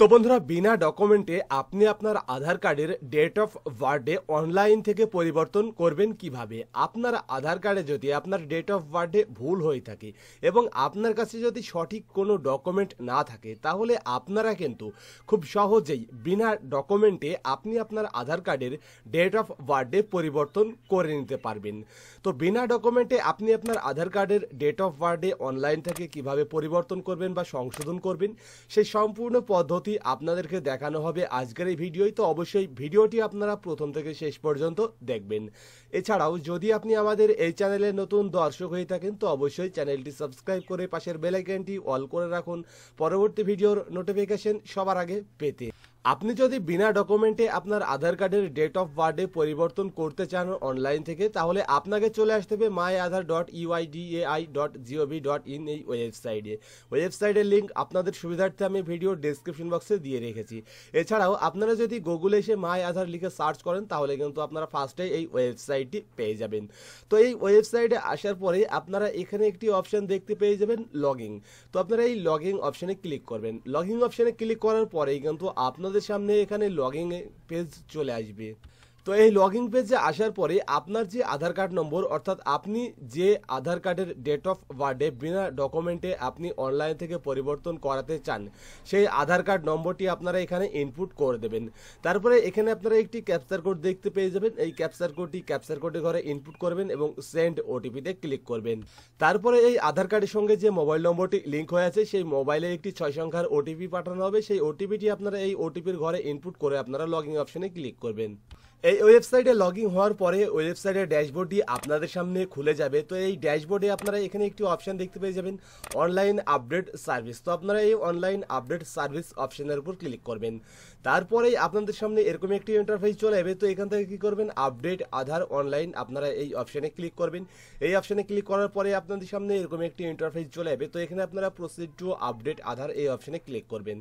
তো বন্ধুরা বিনা ডকুমেন্টে আপনি আপনার আধার কার্ডের ডেট অফ বার্থডে অনলাইন থেকে পরিবর্তন করবেন কিভাবে আপনার আধার কার্ডে যদি আপনার ডেট অফ বার্থডে ভুল হয়ে থাকে এবং আপনার কাছে যদি সঠিক কোনো ডকুমেন্ট না থাকে তাহলে আপনারা কিন্তু খুব সহজেই বিনা ডকুমেন্টে আপনি আপনার আধার কার্ডের ডেট অফ বার্থডে পরিবর্তন করে নিতে পারবেন তো বিনা ডকুমেন্টে আপনি আপনার আধার কার্ডের ডেট অফ বার্থডে অনলাইন থেকে কিভাবে পরিবর্তন করবেন বা সংশোধন করবেন সেই সম্পূর্ণ পদ্ধতি নথি আপনাদেরকে দেখানো হবে আজকের এই ভিডিওই তো অবশ্যই ভিডিওটি আপনারা প্রথম থেকে শেষ পর্যন্ত দেখবেন এছাড়াও যদি আপনি আমাদের এই চ্যানেলে নতুন দর্শক হয়ে থাকেন তো অবশ্যই চ্যানেলটি সাবস্ক্রাইব করে পাশের বেলাইকানটি অল করে রাখুন পরবর্তী ভিডিওর নোটিফিকেশন সবার আগে পেতে আপনি যদি বিনা ডকুমেন্টে আপনার আধার কার্ডের ডেট অফ বার্থডে পরিবর্তন করতে চান অনলাইন থেকে তাহলে আপনাকে চলে আসতে হবে my Aadhaar dot UIDAI dot GOV dot in এই ওয়েবসাইটে ওয়েবসাইটের লিঙ্ক আপনাদের সুবিধার্থে আমি ভিডিও ডেসক্রিপশন বক্সে দিয়ে রেখেছি এছাড়াও আপনারা যদি গুগলে এসে মাই আধার লিখে সার্চ করেন তাহলে কিন্তু আপনারা ফার্স্টে এই ওয়েবসাইটটি পেয়ে যাবেন তো এই ওয়েবসাইটে আসার পরে আপনারা এখানে একটি অপশান দেখতে পেয়ে যাবেন লগিং তো আপনারা এই লগিং অপশানে ক্লিক করবেন লগিং অপশানে ক্লিক করার পরেই কিন্তু আপনাদের আপনাদের সামনে এখানে লগিং পেজ চলে আসবে তো এই লগ ইন পেজে আসার পরে আপনার যে আধার কার্ড নম্বর অর্থাৎ আপনি যে আধার কার্ডের ডেট অফ বার্থডে বিনা ডকুমেন্টে আপনি অনলাইন থেকে পরিবর্তন করাতে চান সেই আধার কার্ড নম্বরটি আপনারা এখানে ইনপুট করে দেবেন তারপরে এখানে আপনারা একটি ক্যাপচার কোড দেখতে পেয়ে যাবেন এই ক্যাপচার কোডটি ক্যাপচার কোডে ঘরে ইনপুট করবেন এবং সেন্ড ওটিপিতে ক্লিক করবেন তারপরে এই আধার কার্ডের সঙ্গে যে মোবাইল নম্বরটি লিঙ্ক হয়ে আছে সেই মোবাইলে একটি ছয় সংখ্যার ওটিপি পাঠানো হবে সেই ওটিপিটি আপনারা এই ওটিপির ঘরে ইনপুট করে আপনারা লগ ইন অপশানে ক্লিক করবেন এই ওয়েবসাইটে লগ ইন হওয়ার পরে ওয়েবসাইটের ড্যাশবোর্ডটি আপনাদের সামনে খুলে যাবে তো এই ড্যাশবোর্ডে আপনারা এখানে একটি অপশান দেখতে পেয়ে যাবেন অনলাইন আপডেট সার্ভিস তো আপনারা এই অনলাইন আপডেট সার্ভিস অপশানের উপর ক্লিক করবেন তারপরেই আপনাদের সামনে এরকম একটি ইন্টারফেস চলে যাবে তো এখান থেকে কী করবেন আপডেট আধার অনলাইন আপনারা এই অপশানে ক্লিক করবেন এই অপশানে ক্লিক করার পরে আপনাদের সামনে এরকম একটি ইন্টারফেস চলে যাবে তো এখানে আপনারা প্রসিড টু আপডেট আধার এই অপশানে ক্লিক করবেন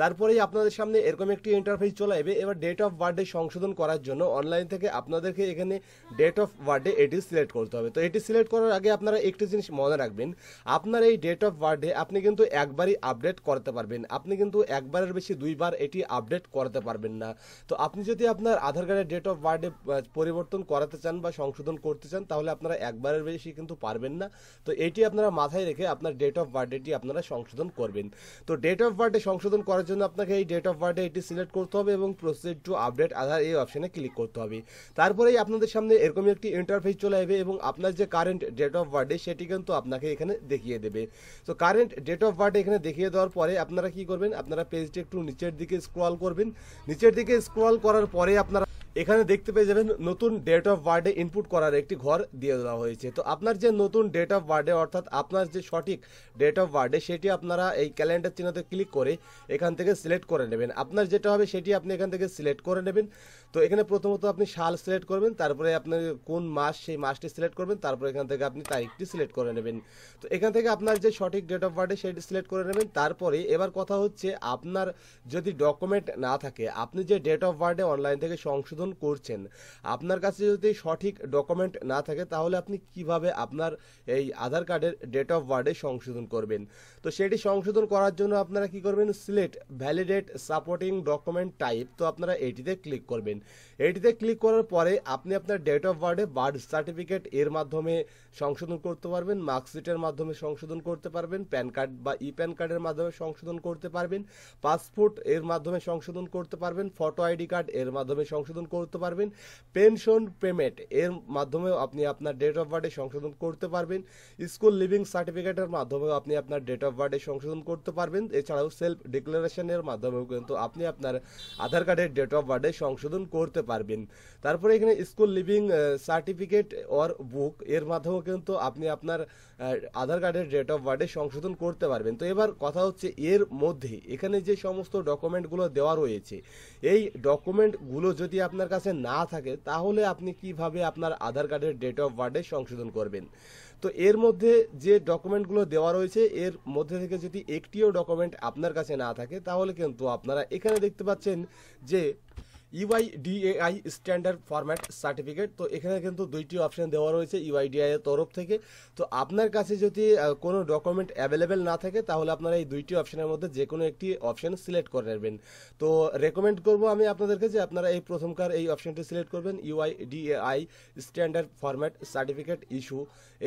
তারপরেই আপনাদের সামনে এরকম একটি ইন্টারফেস চলে যাবে এবার ডেট অফ বার্থডে সংশোধন করার জন্য অনলাইন থেকে আপনাদেরকে এখানে ডেট অফ বার্থডে এটি সিলেক্ট করতে হবে তো এটি সিলেক্ট করার আগে আপনারা একটি জিনিস মনে রাখবেন আপনার এই ডেট অফ বার্থডে আপনি কিন্তু একবারই আপডেট করতে পারবেন আপনি কিন্তু একবারের বেশি দুইবার এটি আপডেট করতে পারবেন না তো আপনি যদি আপনার আধার কার্ডের ডেট অফ বার্থডে পরিবর্তন করাতে চান বা সংশোধন করতে চান তাহলে আপনারা একবারের বেশি কিন্তু পারবেন না তো এটি আপনারা মাথায় রেখে আপনার ডেট অফ বার্থডেটি আপনারা সংশোধন করবেন তো ডেট অফ বার্থডে সংশোধন করার জন্য আপনাকে এই ডেট অফ বার্থডে এটি সিলেক্ট করতে হবে এবং প্রসিড টু আপডেট আধার এই অপশনে ক্লিক ক্লিক করতে হবে তারপরেই আপনাদের সামনে এরকম একটি ইন্টারফেস চলে আসবে এবং আপনার যে কারেন্ট ডেট অফ বার্থ সেটি কিন্তু আপনাকে এখানে দেখিয়ে দেবে তো কারেন্ট ডেট অফ বার্থ এখানে দেখিয়ে দেওয়ার পরে আপনারা কি করবেন আপনারা পেজটি একটু নিচের দিকে স্ক্রল করবেন নিচের দিকে স্ক্রল করার পরে আপনারা এখানে দেখতে পেয়ে যাবেন নতুন ডেট অফ বার্থে ইনপুট করার একটি ঘর দিয়ে দেওয়া হয়েছে তো আপনার যে নতুন ডেট অফ বার্থে অর্থাৎ আপনার যে সঠিক ডেট অফ বার্থে সেটি আপনারা এই ক্যালেন্ডার চিহ্নতে ক্লিক করে এখান থেকে সিলেক্ট করে নেবেন আপনার যেটা হবে সেটি আপনি এখান থেকে সিলেক্ট করে নেবেন তো এখানে প্রথমত আপনি সাল সিলেক্ট করবেন তারপরে আপনার কোন মাস সেই মাসটি সিলেক্ট করবেন তারপরে এখান থেকে আপনি তারিখটি সিলেক্ট করে নেবেন তো এখান থেকে আপনার যে সঠিক ডেট অফ বার্থে সেটি সিলেক্ট করে নেবেন তারপরে এবার কথা হচ্ছে আপনার যদি ডকুমেন্ট না থাকে আপনি যে ডেট অফ বার্থে অনলাইন থেকে সংশোধন করছেন আপনার কাছে যদি সঠিক ডকুমেন্ট না থাকে তাহলে আপনি কিভাবে আপনার এই আধার কার্ডের ডেট অফ বার্থে সংশোধন করবেন তো সেটি সংশোধন করার জন্য আপনারা কি করবেন select validate supporting document type তো আপনারা এটিতে ক্লিক করবেন এটিতে ক্লিক করার পরে আপনি আপনার ডেট অফ বার্থে বার্থ সার্টিফিকেট এর মাধ্যমে সংশোধন করতে পারবেন মার্কশিটের মাধ্যমে সংশোধন করতে পারবেন প্যান কার্ড বা ই প্যান কার্ডের মাধ্যমে সংশোধন করতে পারবেন পাসপোর্ট এর মাধ্যমে সংশোধন করতে পারবেন ফটো আইডি কার্ড এর মাধ্যমে সংশোধন করতে পারবেন পেনশন পেমেন্ট এর মাধ্যমে আপনি আপনার ডেট অফ বার্থে সংশোধন করতে পারবেন স্কুল লিভিং সার্টিফিকেটের মাধ্যমে আপনি আপনার ডেট অফ বার্থে সংশোধন করতে পারবেন এছাড়াও সেলফ ডিক্লারেশনের মাধ্যমেও কিন্তু আপনি আপনার আধার কার্ডের ডেট অফ বার্থে সংশোধন করতে পারবেন তারপরে এখানে school leaving certificate or book এর মাধ্যমে কিন্তু আপনি আপনার আধার কার্ডের ডেট অফ বার্থে সংশোধন করতে পারবেন তো এবার কথা হচ্ছে এর মধ্যে এখানে যে সমস্ত ডকুমেন্টগুলো দেওয়া রয়েছে এই ডকুমেন্টগুলো যদি আপনার কাছে না থাকে তাহলে আপনি কিভাবে আপনার আধার কার্ডের ডেট অফ বার্থে সংশোধন করবেন তো এর মধ্যে যে ডকুমেন্টগুলো দেওয়া রয়েছে এর মধ্যে থেকে যদি একটিও ডকুমেন্ট আপনার কাছে না থাকে তাহলে কিন্তু আপনারা এখানে দেখতে পাচ্ছেন যে ইউআইডিএআই স্ট্যান্ডার্ড ফরম্যাট সার্টিফিকেট তো এখানে কিন্তু দুইটি অপশান দেওয়া রয়েছে ইউআইডিআই e এর তরফ থেকে তো আপনার কাছে যদি কোনো ডকুমেন্ট অ্যাভেলেবেল না থাকে তাহলে আপনারা এই দুইটি অপশানের মধ্যে যে কোনো একটি অপশান সিলেক্ট করে নেবেন তো রেকমেন্ড করব আমি আপনাদেরকে যে আপনারা এই প্রথমকার এই অপশানটি সিলেক্ট করবেন UIDAI standard format certificate issue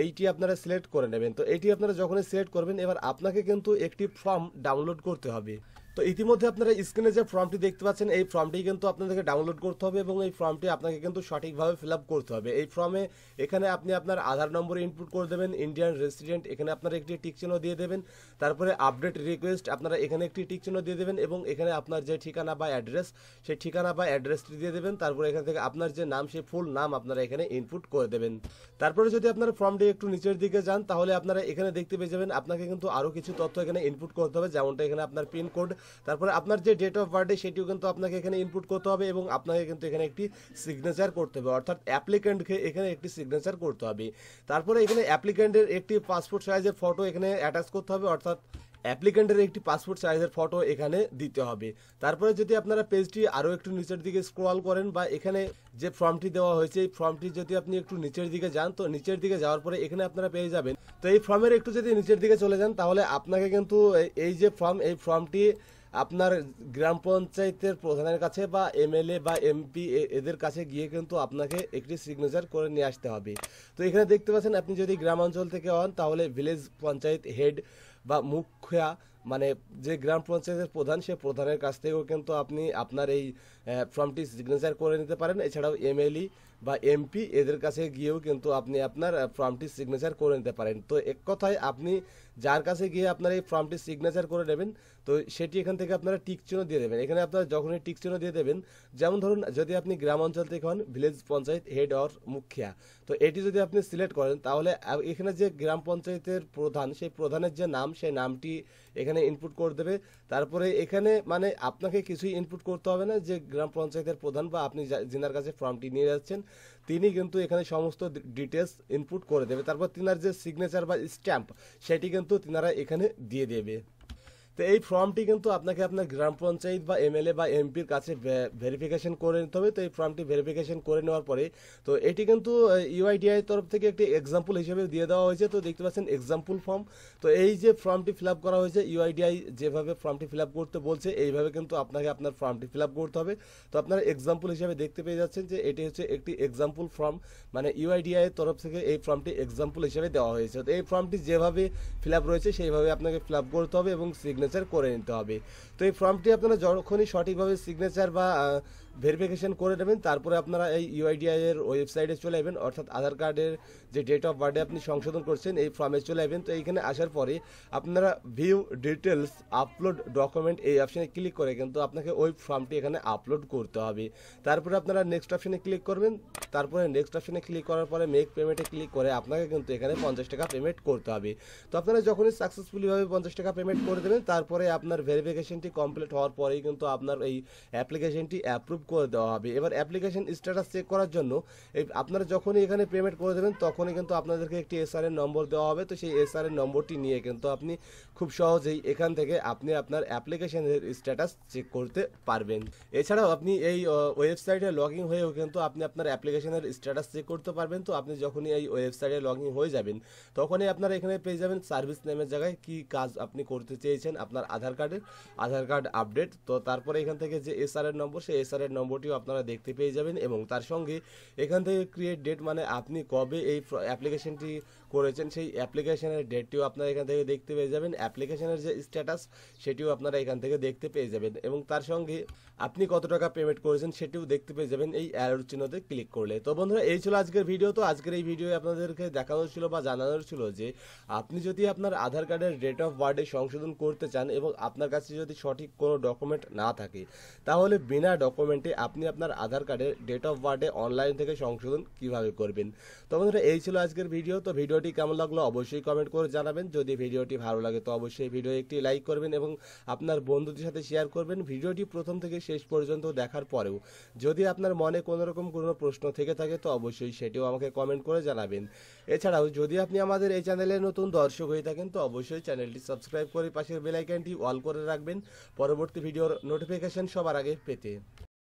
এইটি আপনারা সিলেক্ট করে নেবেন তো এটি আপনারা যখনই সিলেক্ট করবেন এবার আপনাকে কিন্তু একটি ফর্ম ডাউনলোড করতে হবে তো ইতিমধ্যে আপনারা স্ক্রিনে যে ফর্মটি দেখতে পাচ্ছেন এই ফর্মটি কিন্তু আপনাদেরকে ডাউনলোড করতে হবে এবং এই ফর্মটি আপনাকে কিন্তু সঠিকভাবে ফিল করতে হবে এই ফর্মে এখানে আপনি আপনার আধার নম্বর ইনপুট করে দেবেন ইন্ডিয়ান রেসিডেন্ট এখানে আপনারা একটি টিকচিহ্ন দিয়ে দেবেন তারপরে আপডেট রিকোয়েস্ট আপনারা এখানে একটি টিকচিহ্ন দিয়ে দেবেন এবং এখানে আপনার যে ঠিকানা বা অ্যাড্রেস সেই ঠিকানা বা অ্যাড্রেসটি দিয়ে দেবেন তারপরে এখান থেকে আপনার যে নাম সেই ফুল নাম আপনারা এখানে ইনপুট করে দেবেন তারপরে যদি আপনার ফর্মটি একটু নিচের দিকে যান তাহলে আপনারা এখানে দেখতে পেয়ে যাবেন আপনাকে কিন্তু আরও কিছু তথ্য এখানে ইনপুট করতে হবে যেমনটা এখানে আপনার পিনকোড তারপরে আপনার যে ডেট অফ বার্থডে সেটিও কিন্তু আপনাকে এখানে ইনপুট করতে হবে এবং আপনাকে কিন্তু এখানে একটি সিগনেচার করতে হবে অর্থাৎ অ্যাপ্লিক্যান্টকে এখানে একটি সিগনেচার করতে হবে তারপরে এখানে অ্যাপ্লিক্যান্টের একটি পাসপোর্ট সাইজের ফটো এখানে অ্যাটাচ করতে হবে অর্থাৎ অ্যাপ্লিকেন্টের একটি পাসপোর্ট সাইজের ফটো এখানে দিতে হবে তারপরে যদি আপনারা পেজটি আরও একটু নিচের দিকে স্ক্রল করেন বা এখানে যে ফর্মটি দেওয়া হয়েছে এই ফর্মটি যদি আপনি একটু নিচের দিকে যান তো নিচের দিকে যাওয়ার পরে এখানে আপনারা পেয়ে যাবেন তো এই ফর্মের একটু যদি নিচের দিকে চলে যান তাহলে আপনাকে কিন্তু এই যে ফর্ম এই ফর্মটি আপনার গ্রাম পঞ্চায়েতের প্রধানের কাছে বা এমএলএ বা এমপি এদের কাছে গিয়ে কিন্তু আপনাকে একটি সিগনেচার করে নিয়ে আসতে হবে তো এখানে দেখতে পাচ্ছেন আপনি যদি গ্রামাঞ্চল থেকে হন তাহলে ভিলেজ পঞ্চায়েত হেড বা মুখিয়া মানে যে গ্রাম পঞ্চায়েতের প্রধান সে প্রধানের কাছ থেকেও কিন্তু আপনি আপনার এই ফর্মটি সিগনেচার করে নিতে পারেন এছাড়াও এমএলই বা এমপি এদের কাছে গিয়েও কিন্তু আপনি আপনার ফর্মটি সিগনেচার করে নিতে পারেন তো এক কথায় আপনি যার কাছে গিয়ে আপনার এই ফর্মটি সিগনেচার করে নেবেন তো সেটি এখান থেকে আপনারা টিকচিহ্ন দিয়ে দেবেন এখানে আপনারা যখনই টিকচিহ্ন দিয়ে দেবেন যেমন ধরুন যদি আপনি গ্রাম অঞ্চল থেকে হন village panchayat head or mukhiya তো এটি যদি আপনি সিলেক্ট করেন তাহলে এখানে যে গ্রাম পঞ্চায়েতের প্রধান সেই প্রধানের যে নাম সেই নামটি এখানে ইনপুট করে দেবে তারপরে এখানে মানে আপনাকে কিছুই ইনপুট করতে হবে না যে গ্রাম পঞ্চায়েতের প্রধান বা আপনি যিনার কাছে ফর্মটি নিয়ে যাচ্ছেন তিনি কিন্তু এখানে সমস্ত ডিটেলস ইনপুট করে দেবে তারপর তিনার যে সিগনেচার বা স্ট্যাম্প সেটি কিন্তু তিনারা এখানে দিয়ে দেবে তো এই ফর্মটি কিন্তু আপনাকে আপনার গ্রাম পঞ্চায়েত বা এমএলএ বা এমপির কাছে ভেরিফিকেশন করে নিতে হবে তো এই ফর্মটি ভেরিফিকেশন করে নেওয়ার পরে তো এটি কিন্তু ইউআইডিআই তরফ থেকে একটি এক্সাম্পল হিসেবে দিয়ে দেওয়া হয়েছে তো দেখতে পাচ্ছেন এক্সাম্পল ফর্ম তো এই যে ফর্মটি ফিল আপ করা হয়েছে ইউআইডিআই যেভাবে ফর্মটি ফিল আপ করতে বলছে এইভাবে কিন্তু আপনাকে আপনার ফর্মটি ফিল আপ করতে হবে তো আপনারা এক্সাম্পল হিসেবে দেখতে পেয়ে যাচ্ছেন যে এটি হচ্ছে একটি এক্সাম্পল ফর্ম মানে ইউআইডিআই তরফ থেকে এই ফর্মটি এক্সাম্পল হিসেবে দেওয়া হয়েছে তো এই ফর্মটি যেভাবে ফিল আপ রয়েছে সেইভাবে আপনাকে ফিল আপ করতে হবে এবং সিগনেচার সিগনেচার করে নিতে হবে তো এই ফর্মটি আপনারা যখনই সঠিকভাবে সিগনেচার বা ভেরিফিকেশন করে নেবেন তারপরে আপনারা এই ইউআইডিআই এর ওয়েবসাইটে চলে যাবেন অর্থাৎ আধার কার্ডের যে ডেট অফ বার্থে আপনি সংশোধন করছেন এই ফর্মে চলে যাবেন তো এইখানে আসার পরে আপনারা ভিউ ডিটেলস আপলোড ডকুমেন্ট এই অপশানে ক্লিক করে কিন্তু আপনাকে ওই ফর্মটি এখানে আপলোড করতে হবে তারপরে আপনারা নেক্সট অপশানে ক্লিক করবেন তারপরে নেক্সট অপশানে ক্লিক করার পরে মেক পেমেন্টে ক্লিক করে আপনাকে কিন্তু এখানে পঞ্চাশ টাকা পেমেন্ট করতে হবে তো আপনারা যখনই সাকসেসফুলিভাবে পঞ্চাশ টাকা পেমেন্ট করে দেবেন তারপরে আপনার ভেরিফিকেশনটি কমপ্লিট হওয়ার পরেই কিন্তু আপনার এই অ্যাপ্লিকেশনটি অ্যাপ্রুভ করে দেওয়া হবে এবার অ্যাপ্লিকেশন স্ট্যাটাস চেক করার জন্য আপনারা যখনই এখানে পেমেন্ট করে দেবেন তখনই কিন্তু আপনাদেরকে একটি এসআর নম্বর দেওয়া হবে তো সেই এসআর নম্বরটি নিয়ে কিন্তু আপনি খুব সহজেই এখান থেকে আপনি আপনার অ্যাপ্লিকেশনের স্ট্যাটাস চেক করতে পারবেন এছাড়াও আপনি এই ওয়েবসাইটে লগ ইন হয়েও কিন্তু আপনি আপনার অ্যাপ্লিকেশনের স্ট্যাটাস চেক করতে পারবেন তো আপনি যখনই এই ওয়েবসাইটে লগ ইন হয়ে যাবেন তখনই আপনারা এখানে পেয়ে যাবেন সার্ভিস নেমের জায়গায় কি কাজ আপনি করতে চেয়েছেন আপনার আধার কার্ডের আধার কার্ড আপডেট তো তারপরে এখান থেকে যে এসআর নম্বর সেই এসআর নম্বরটিও আপনারা দেখতে পেয়ে যাবেন এবং তার সঙ্গে এখান থেকে ক্রিয়েট ডেট মানে আপনি কবে এই অ্যাপ্লিকেশনটি করেছেন সেই অ্যাপ্লিকেশনের ডেটটিও আপনারা এখান থেকে দেখতে পেয়ে যাবেন অ্যাপ্লিকেশনের যে স্ট্যাটাস সেটিও আপনারা এখান থেকে দেখতে পেয়ে যাবেন এবং তার সঙ্গে আপনি কত টাকা পেমেন্ট করেছেন সেটিও দেখতে পেয়ে যাবেন এই অ্যারোর চিহ্নতে ক্লিক করলে তো বন্ধুরা এই ছিল আজকের ভিডিও তো আজকের এই ভিডিও আপনাদেরকে দেখানো ছিল বা জানানোর ছিল যে আপনি যদি আপনার আধার কার্ডের ডেট অফ বার্থডে সংশোধন করতে চান এবং আপনার কাছে যদি সঠিক কোনো ডকুমেন্ট না থাকে তাহলে বিনা ডকুমেন্ট অ্যাকাউন্টে আপনি আপনার আধার কার্ডের ডেট অফ বার্থে অনলাইন থেকে সংশোধন কিভাবে করবেন তো বন্ধুরা এই ছিল আজকের ভিডিও তো ভিডিওটি কেমন লাগলো অবশ্যই কমেন্ট করে জানাবেন যদি ভিডিওটি ভালো লাগে তো অবশ্যই ভিডিও একটি লাইক করবেন এবং আপনার বন্ধুদের সাথে শেয়ার করবেন ভিডিওটি প্রথম থেকে শেষ পর্যন্ত দেখার পরেও যদি আপনার মনে কোনো রকম কোনো প্রশ্ন থেকে থাকে তো অবশ্যই সেটিও আমাকে কমেন্ট করে জানাবেন এছাড়াও যদি আপনি আমাদের এই চ্যানেলে নতুন দর্শক হয়ে থাকেন তো অবশ্যই চ্যানেলটি সাবস্ক্রাইব করে পাশের বেলাইকানটি অল করে রাখবেন পরবর্তী ভিডিওর নোটিফিকেশন সবার আগে পেতে